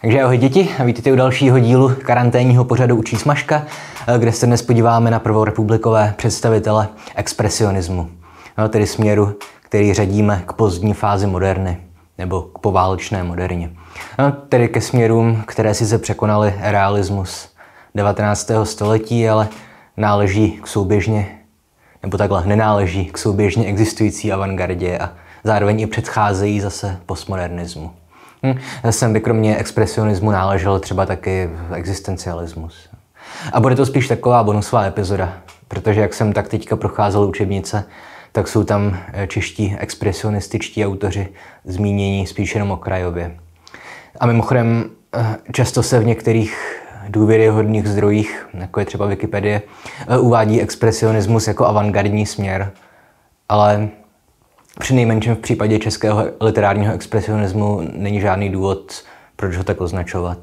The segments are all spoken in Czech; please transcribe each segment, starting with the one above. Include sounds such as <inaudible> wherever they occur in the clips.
Takže ahoj děti, vítejte u dalšího dílu karanténního pořadu Učí smažka, eh, kde se dnes podíváme na prvorepublikové představitele expresionismu, no, tedy směru, který řadíme k pozdní fázi moderny nebo k poválečné moderně. No, tedy ke směrům, které si se překonali realismus 19. století, ale náleží k souběžně, nebo takhle nenáleží k souběžně existující avantgardě a zároveň i předcházejí zase postmodernismu. Hm. Jsem by kromě expresionismu náležel třeba taky existencialismus. A bude to spíš taková bonusová epizoda, protože jak jsem tak teďka procházel učebnice, tak jsou tam eh, čeští expresionističtí autoři zmínění spíš jenom okrajově. A mimochodem, eh, často se v některých důvěryhodných zdrojích, jako je třeba Wikipedie, eh, uvádí expresionismus jako avantgardní směr, ale při nejmenším v případě českého literárního expresionismu není žádný důvod, proč ho tak označovat.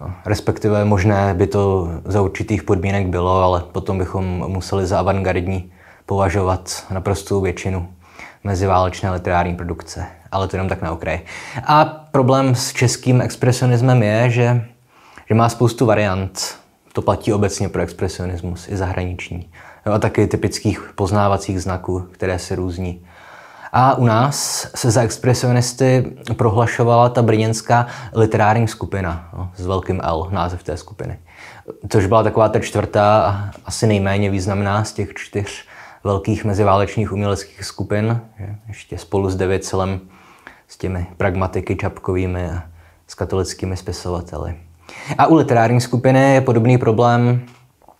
No, respektive možné by to za určitých podmínek bylo, ale potom bychom museli za avantgardní považovat naprostou většinu meziválečné literární produkce. Ale to jenom tak na okraji. A problém s českým expresionismem je, že, že má spoustu variant. To platí obecně pro expresionismus, i zahraniční. Jo, a taky typických poznávacích znaků, které se různí. A u nás se za expresionisty prohlašovala ta brněnská literární skupina no, s velkým L, název té skupiny. Což byla taková ta čtvrtá, asi nejméně významná z těch čtyř velkých meziválečných uměleckých skupin, že? ještě spolu s Devěcelem, s těmi pragmatiky Čapkovými a s katolickými spisovateli. A u literární skupiny je podobný problém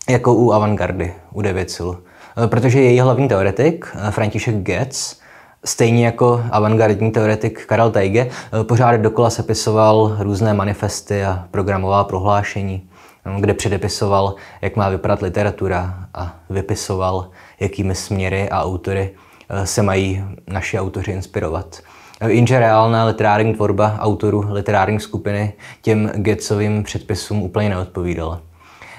jako u avantgardy, u Devěcilu. E, protože její hlavní teoretik, e, František Goetz, Stejně jako avantgardní teoretik Karel Teige eh, pořád dokola sepisoval různé manifesty a programová prohlášení, eh, kde předepisoval, jak má vypadat literatura a vypisoval, jakými směry a autory eh, se mají naši autoři inspirovat. Jinže reálná literární tvorba autorů literární skupiny těm Getzovým předpisům úplně neodpovídala.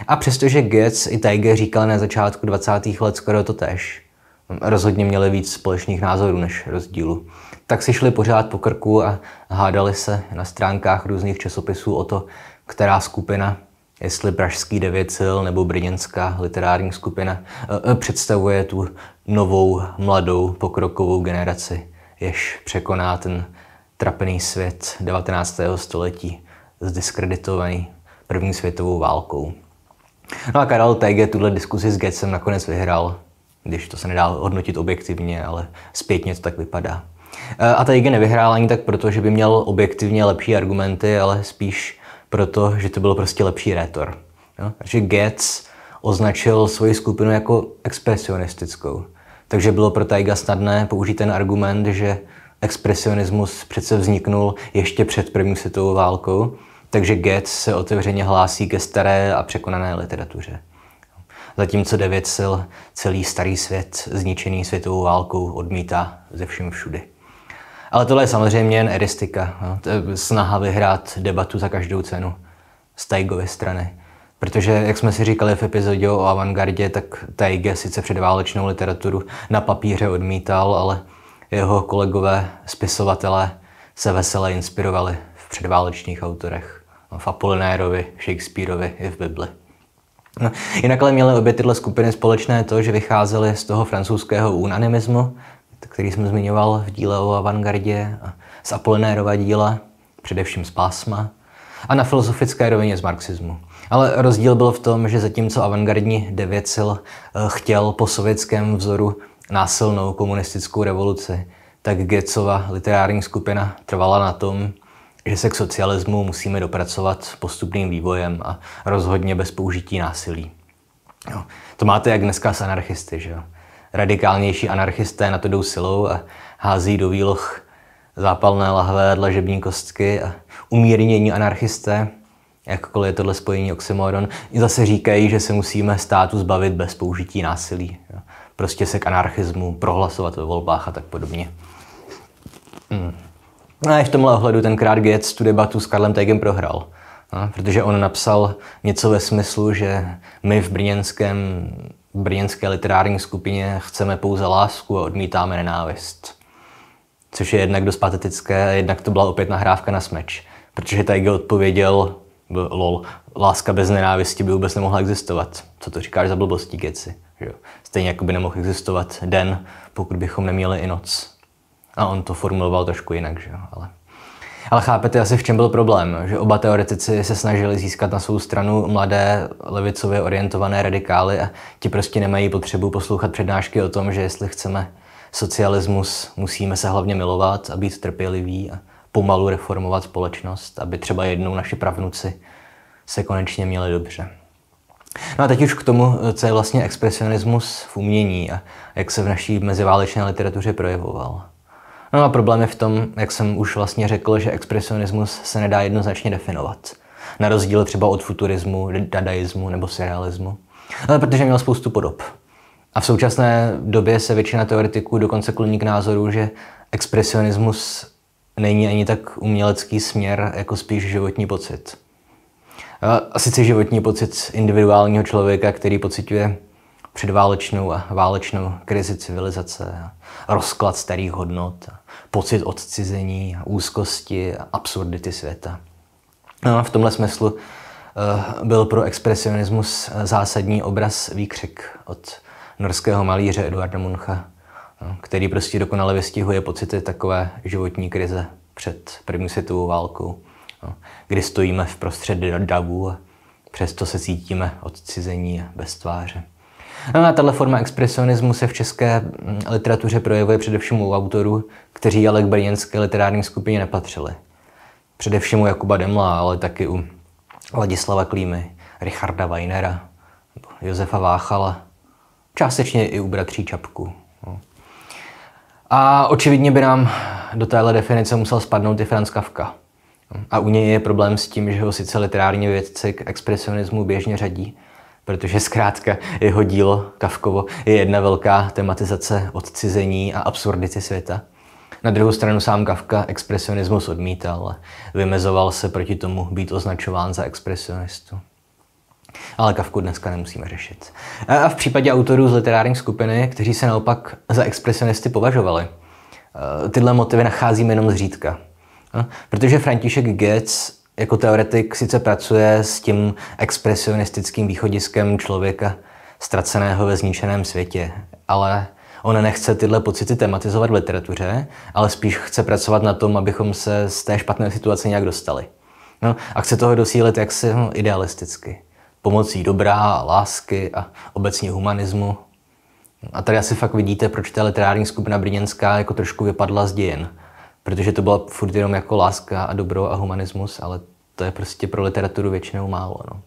A přestože Getz i Tiger říkal na začátku 20. let skoro to tež, rozhodně měli víc společných názorů než rozdílu. Tak si šli pořád po krku a hádali se na stránkách různých časopisů o to, která skupina, jestli Pražský devěcil nebo brněnská literární skupina, eh, eh, představuje tu novou, mladou, pokrokovou generaci, jež překoná ten trapný svět 19. století, zdiskreditovaný první světovou válkou. No a Karel Teige tuhle diskusi s Getzem nakonec vyhrál když to se nedá hodnotit objektivně, ale zpětně to tak vypadá. Eh, a IG nevyhrál ani tak proto, že by měl objektivně lepší argumenty, ale spíš proto, že to byl prostě lepší rétor. Takže Goetz označil svoji skupinu jako expresionistickou. Takže bylo pro Taiga snadné použít ten argument, že expresionismus přece vzniknul ještě před první světovou válkou, takže Goetz se otevřeně hlásí ke staré a překonané literatuře zatímco devět sil celý starý svět zničený světovou válkou odmítá ze všem všudy. Ale tohle je samozřejmě jen eristika, no, to je snaha vyhrát debatu za každou cenu z Taigovy strany. Protože, jak jsme si říkali v epizodě o avantgardě, tak Taige sice předválečnou literaturu na papíře odmítal, ale jeho kolegové spisovatelé se vesele inspirovali v předválečných autorech, no, v Apolinérovi, Shakespeareovi i v Bibli. No, jinak ale měly obě tyhle skupiny společné to, že vycházely z toho francouzského unanimismu, který jsem zmiňoval v díle o avantgardě, z Apolinérova díla, především z pásma, a na filozofické rovině z marxismu. Ale rozdíl byl v tom, že zatímco avantgardní devěcil eh, chtěl po sovětském vzoru násilnou komunistickou revoluci, tak Gecova literární skupina trvala na tom, že se k socialismu musíme dopracovat postupným vývojem a rozhodně bez použití násilí. Jo. To máte jak dneska s anarchisty, že jo? Radikálnější anarchisté na to jdou silou a hází do výloh zápalné lahve, dlažební kostky a umírnění anarchisté, jakkoliv je tohle spojení oxymoron, zase říkají, že se musíme státu zbavit bez použití násilí. Jo. Prostě se k anarchismu prohlasovat ve volbách a tak podobně. Mm. No a i v tomhle ohledu tenkrát Gates tu debatu s Karlem Tegem prohrál. No, protože on napsal něco ve smyslu, že my v brněnském, brněnské literární skupině chceme pouze lásku a odmítáme nenávist. Což je jednak dost patetické, a jednak to byla opět nahrávka na smeč. Protože Taige odpověděl, lol, láska bez nenávisti by vůbec nemohla existovat. Co to říkáš za blbostí, keci? Stejně jako by nemohl existovat den, pokud bychom neměli i noc. A on to formuloval trošku jinak, že jo, ale... Ale chápete asi, v čem byl problém, že oba teoretici se snažili získat na svou stranu mladé levicově orientované radikály a ti prostě nemají potřebu poslouchat přednášky o tom, že jestli chceme socialismus, musíme se hlavně milovat a být trpěliví a pomalu reformovat společnost, aby třeba jednou naši pravnuci se konečně měli dobře. No a teď už k tomu, co je vlastně expresionismus v umění a jak se v naší meziválečné literatuře projevoval. No a problém je v tom, jak jsem už vlastně řekl, že expresionismus se nedá jednoznačně definovat. Na rozdíl třeba od futurismu, dadaismu nebo surrealismu. Ale protože měl spoustu podob. A v současné době se většina teoretiků dokonce kloní k názoru, že expresionismus není ani tak umělecký směr, jako spíš životní pocit. A sice životní pocit individuálního člověka, který pociťuje předválečnou a válečnou krizi civilizace, rozklad starých hodnot, pocit odcizení, úzkosti a absurdity světa. No a v tomhle smyslu eh, byl pro expresionismus zásadní obraz Výkřik od norského malíře Eduarda Muncha, no, který prostě dokonale vystihuje pocity takové životní krize před první světovou válkou, no, kdy stojíme v prostřed davu a přesto se cítíme odcizení bez tváře. No a tato forma expresionismu se v české mm, literatuře projevuje především u autorů, kteří ale k brněnské literární skupině nepatřili. Především u Jakuba Demla, ale taky u Ladislava Klímy, Richarda Weinera, Josefa Váchala, částečně i u bratří Čapku. No. A očividně by nám do téhle definice musel spadnout i Franz Kafka. A u něj je problém s tím, že ho sice literární vědci k expresionismu běžně řadí, protože zkrátka jeho dílo Kavkovo je jedna velká tematizace odcizení a absurdity světa. Na druhou stranu sám Kafka expresionismus odmítal, vymezoval se proti tomu být označován za expresionistu. Ale Kafku dneska nemusíme řešit. A v případě autorů z literární skupiny, kteří se naopak za expresionisty považovali, eh, tyhle motivy nacházíme jenom zřídka. Protože František Goetz jako teoretik sice pracuje s tím expresionistickým východiskem člověka ztraceného ve zničeném světě, ale on nechce tyhle pocity tematizovat v literatuře, ale spíš chce pracovat na tom, abychom se z té špatné situace nějak dostali. No, a chce toho dosílit jaksi no, idealisticky. Pomocí dobrá, lásky a obecně humanismu. A tady asi fakt vidíte, proč ta literární skupina brněnská jako trošku vypadla z dějin protože to byla furt jenom jako láska a dobro a humanismus, ale to je prostě pro literaturu většinou málo. No.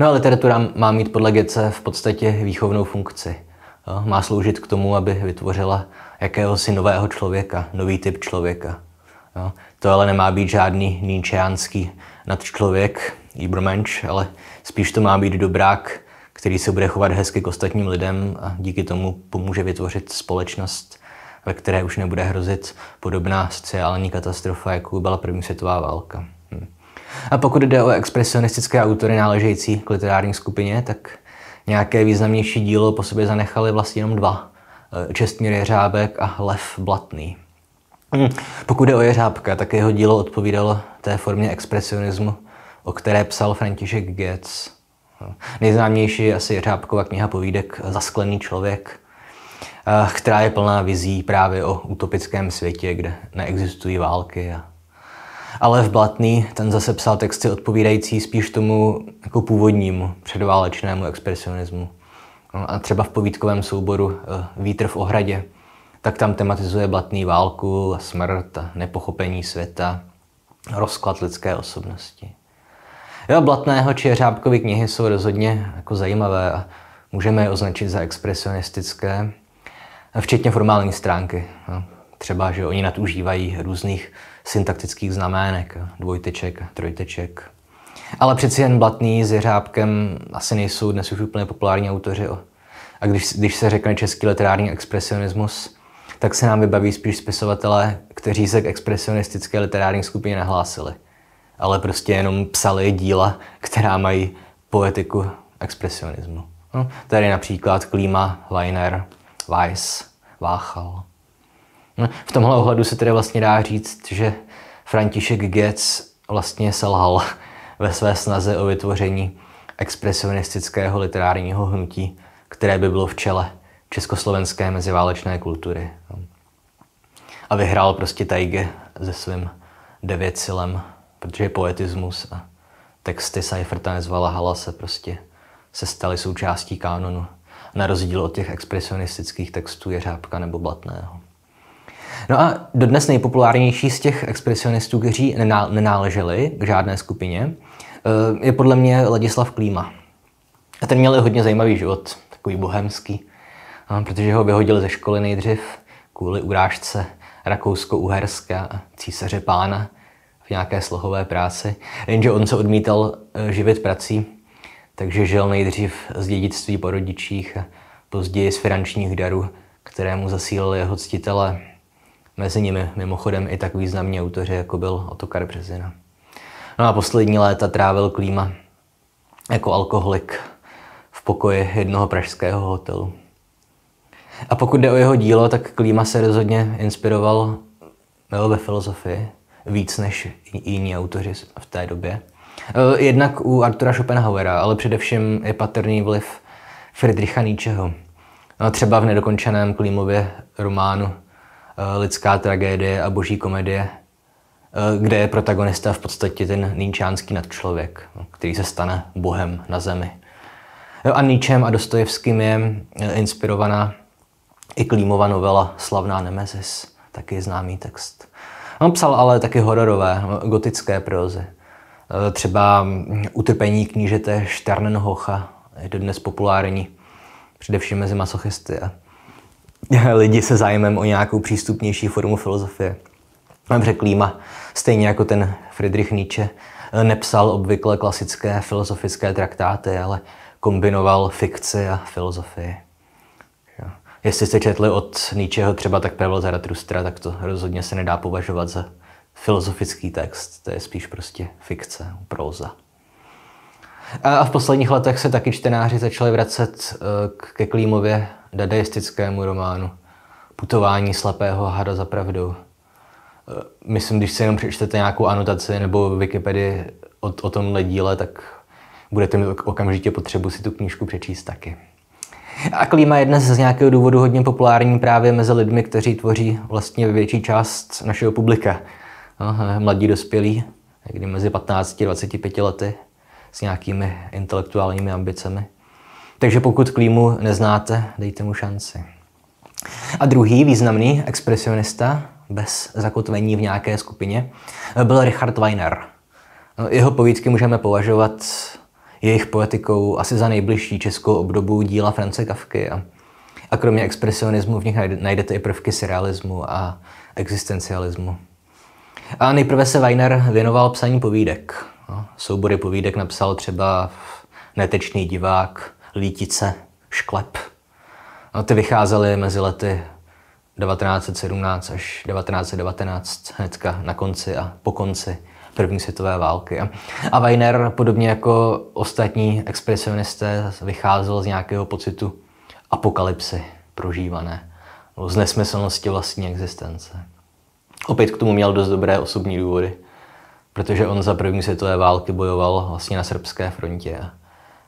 No a literatura má mít podle Gece v podstatě výchovnou funkci. Má sloužit k tomu, aby vytvořila jakéhosi nového člověka, nový typ člověka. Jo. To ale nemá být žádný níčeánský nadčlověk, Ibermensch, ale spíš to má být dobrák, který se bude chovat hezky k ostatním lidem a díky tomu pomůže vytvořit společnost, ve které už nebude hrozit podobná sociální katastrofa, jakou byla první světová válka. Hm. A pokud jde o expresionistické autory náležející k literární skupině, tak nějaké významnější dílo po sobě zanechali vlastně jenom dva. Eh, Čestmír Jeřábek a Lev Blatný. Hm. Pokud jde o Jeřábka, tak jeho dílo odpovídalo té formě expresionismu, o které psal František Goetz. Hm. Nejznámější je asi Jeřábkova kniha povídek Zasklený člověk, která je plná vizí právě o utopickém světě, kde neexistují války. A... Ale v Blatný ten zase psal texty odpovídající spíš tomu jako původnímu předválečnému expresionismu. No, a třeba v povídkovém souboru e, Vítr v ohradě, tak tam tematizuje Blatný válku smrt nepochopení světa, rozklad lidské osobnosti. Jo, Blatného či Řábkovy knihy jsou rozhodně jako zajímavé a můžeme je označit za expresionistické, včetně formální stránky. No. Třeba, že oni nadužívají různých syntaktických znamének, dvojteček, trojteček. Ale přeci jen Blatný s Jeřábkem asi nejsou dnes už úplně populární autoři. A když, když se řekne český literární expresionismus, tak se nám vybaví spíš spisovatelé, kteří se k expresionistické literární skupině nehlásili, Ale prostě jenom psali díla, která mají poetiku expresionismu. No, tady například Klíma, Weiner, Weiss váchal. No, v tomhle ohledu se tedy vlastně dá říct, že František Goetz vlastně selhal <laughs> ve své snaze o vytvoření expresionistického literárního hnutí, které by bylo v čele československé meziválečné kultury. A vyhrál prostě Tajge se svým devětcilem, protože poetismus a texty Seiferta nezvala Hala se prostě se staly součástí kánonu na rozdíl od těch expresionistických textů Jeřábka nebo Blatného. No a dodnes nejpopulárnější z těch expresionistů, kteří nenáleželi k žádné skupině, eh, je podle mě Ladislav Klíma. A ten měl i hodně zajímavý život, takový bohemský, protože ho vyhodili ze školy nejdřív kvůli urážce Rakousko-Uherska a císaře pána v nějaké slohové práci. Jenže on se odmítal eh, živit prací takže žil nejdřív z dědictví po rodičích a později z finančních darů, které mu zasílili jeho ctitele. Mezi nimi mimochodem i tak významní autoři, jako byl Otokar Březina. No a poslední léta trávil Klíma jako alkoholik v pokoji jednoho pražského hotelu. A pokud jde o jeho dílo, tak Klíma se rozhodně inspiroval ve filozofii víc než jiní autoři v té době. Eh, jednak u Artura Schopenhauera, ale především je patrný vliv Friedricha Nietzscheho. No, třeba v nedokončeném Klímově románu eh, Lidská tragédie a boží komedie, eh, kde je protagonista v podstatě ten nýčánský nadčlověk, no, který se stane bohem na zemi. A Nietzschem a Dostojevským je inspirovaná i Klímova novela Slavná Nemezis, taky známý text. On psal ale taky hororové, no, gotické prozy. Eh, třeba mm, utrpení knížete Sternenhocha je dodnes populární, především mezi masochisty a <laughs> lidi se zájmem o nějakou přístupnější formu filozofie. Dobře, klíma, stejně jako ten Friedrich Nietzsche, eh, nepsal obvykle klasické filozofické traktáty, ale kombinoval fikci a filozofii. Jestli jste četli od Nietzscheho třeba tak Pavel Zaratustra, tak to rozhodně se nedá považovat za filozofický text, to je spíš prostě fikce, próza. A v posledních letech se taky čtenáři začali vracet eh, ke Klímově dadaistickému románu Putování slepého hada za pravdou. Eh, myslím, když si jenom přečtete nějakou anotaci nebo Wikipedii o, o tomhle díle, tak budete mít okamžitě potřebu si tu knížku přečíst taky. A klíma je dnes z nějakého důvodu hodně populární právě mezi lidmi, kteří tvoří vlastně větší část našeho publika mladí dospělí, někdy mezi 15 a 25 lety s nějakými intelektuálními ambicemi. Takže pokud Klímu neznáte, dejte mu šanci. A druhý významný expresionista bez zakotvení v nějaké skupině byl Richard Weiner. Jeho povídky můžeme považovat jejich poetikou asi za nejbližší českou obdobu díla France Kafky. A, kromě expresionismu v nich najdete i prvky surrealismu a existencialismu. A nejprve se Weiner věnoval psaní povídek. No, soubory povídek napsal třeba Netečný divák, Lítice, Šklep. A no, ty vycházely mezi lety 1917 až 1919, hnedka na konci a po konci první světové války. A Weiner, podobně jako ostatní expresionisté, vycházel z nějakého pocitu apokalypsy prožívané, z nesmyslnosti vlastní existence opět k tomu měl dost dobré osobní důvody, protože on za první světové války bojoval vlastně na srbské frontě a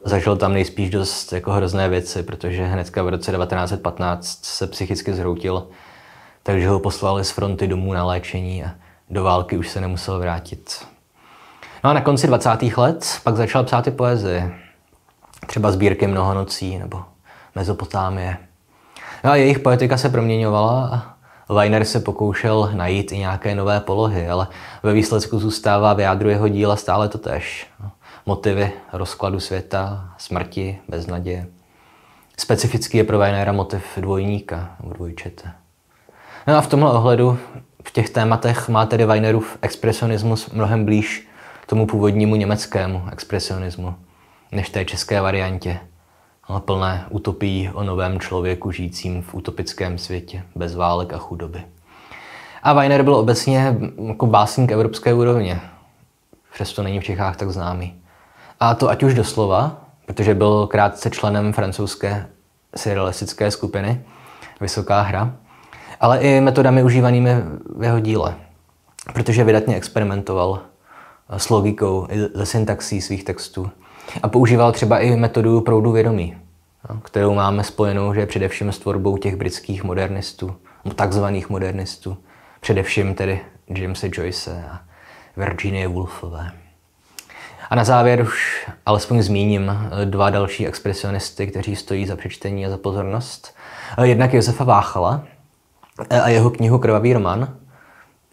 zažil tam nejspíš dost jako hrozné věci, protože hnedka v roce 1915 se psychicky zhroutil, takže ho poslali z fronty domů na léčení a do války už se nemusel vrátit. No a na konci 20. let pak začal psát i poezii. Třeba sbírky Mnoho nocí nebo Mezopotámie. No a jejich poetika se proměňovala a Weiner se pokoušel najít i nějaké nové polohy, ale ve výsledku zůstává v jádru jeho díla stále to tež. Motivy rozkladu světa, smrti, beznaděje. Specifický je pro Weinera motiv dvojníka, dvojčete. No a v tomhle ohledu v těch tématech má tedy Weinerův expresionismus mnohem blíž tomu původnímu německému expresionismu, než té české variantě plné utopí o novém člověku žijícím v utopickém světě bez válek a chudoby. A Weiner byl obecně jako básník evropské úrovně, přesto není v Čechách tak známý. A to ať už doslova, protože byl krátce členem francouzské surrealistické skupiny Vysoká hra, ale i metodami užívanými v jeho díle, protože vydatně experimentoval s logikou i ze syntaxí svých textů a používal třeba i metodu proudu vědomí, kterou máme spojenou, že především s tvorbou těch britských modernistů, takzvaných modernistů, především tedy Jamesa Joyce a Virginie Woolfové. A na závěr už alespoň zmíním eh, dva další expresionisty, kteří stojí za přečtení a za pozornost. Eh, jednak Josefa Váchala eh, a jeho knihu Krvavý roman,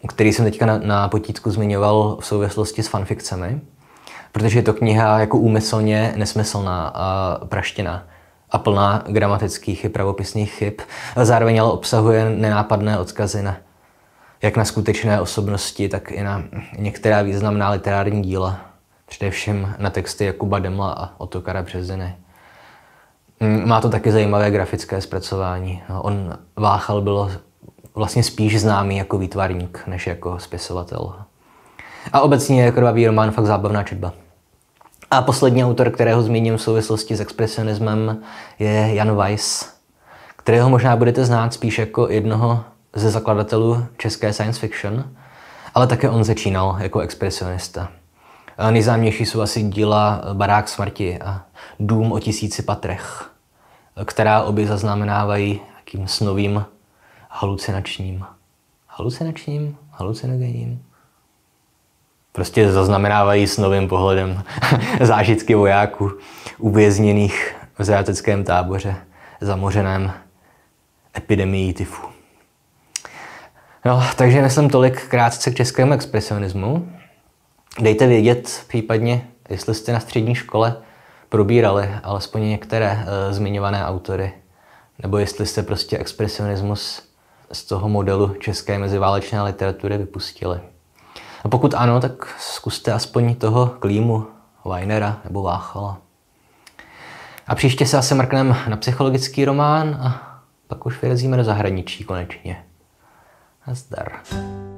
který jsem teďka na, na potítku zmiňoval v souvislosti s fanfikcemi protože je to kniha jako úmyslně nesmyslná a praštěná a plná gramatických i pravopisných chyb, a zároveň ale obsahuje nenápadné odkazy na jak na skutečné osobnosti, tak i na některá významná literární díla, především na texty Jakuba Demla a Otokara Březiny. Mm, má to taky zajímavé grafické zpracování. On Váchal byl vlastně spíš známý jako výtvarník, než jako spisovatel. A obecně je jako krvavý román fakt zábavná četba. A poslední autor, kterého zmíním v souvislosti s expresionismem, je Jan Weiss, kterého možná budete znát spíš jako jednoho ze zakladatelů české science fiction, ale také on začínal jako expresionista. nejzámější jsou asi díla Barák smrti a Dům o tisíci patrech, která obě zaznamenávají takým snovým halucinačním. Halucinačním? Halucinogenním? prostě zaznamenávají s novým pohledem <laughs> zážitky vojáků uvězněných v zajateckém táboře zamořeném epidemii tyfu. No, takže myslím tolik krátce k českému expresionismu. Dejte vědět případně, jestli jste na střední škole probírali alespoň některé e, zmiňované autory, nebo jestli jste prostě expresionismus z toho modelu české meziválečné literatury vypustili. No pokud ano, tak zkuste aspoň toho klímu, Weinera nebo Váchala. A příště se asi mrkneme na psychologický román a pak už vyrazíme do zahraničí konečně. Nazdar. zdar.